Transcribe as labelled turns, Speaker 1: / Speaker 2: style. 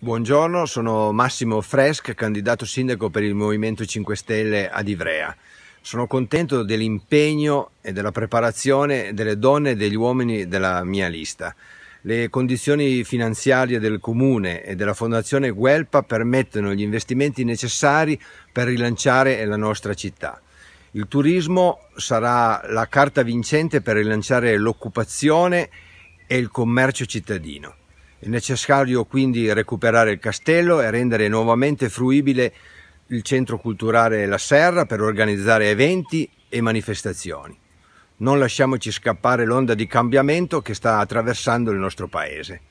Speaker 1: Buongiorno, sono Massimo Fresc, candidato sindaco per il Movimento 5 Stelle ad Ivrea. Sono contento dell'impegno e della preparazione delle donne e degli uomini della mia lista. Le condizioni finanziarie del comune e della fondazione Guelpa permettono gli investimenti necessari per rilanciare la nostra città. Il turismo sarà la carta vincente per rilanciare l'occupazione e il commercio cittadino. È necessario quindi recuperare il castello e rendere nuovamente fruibile il centro culturale La Serra per organizzare eventi e manifestazioni. Non lasciamoci scappare l'onda di cambiamento che sta attraversando il nostro paese.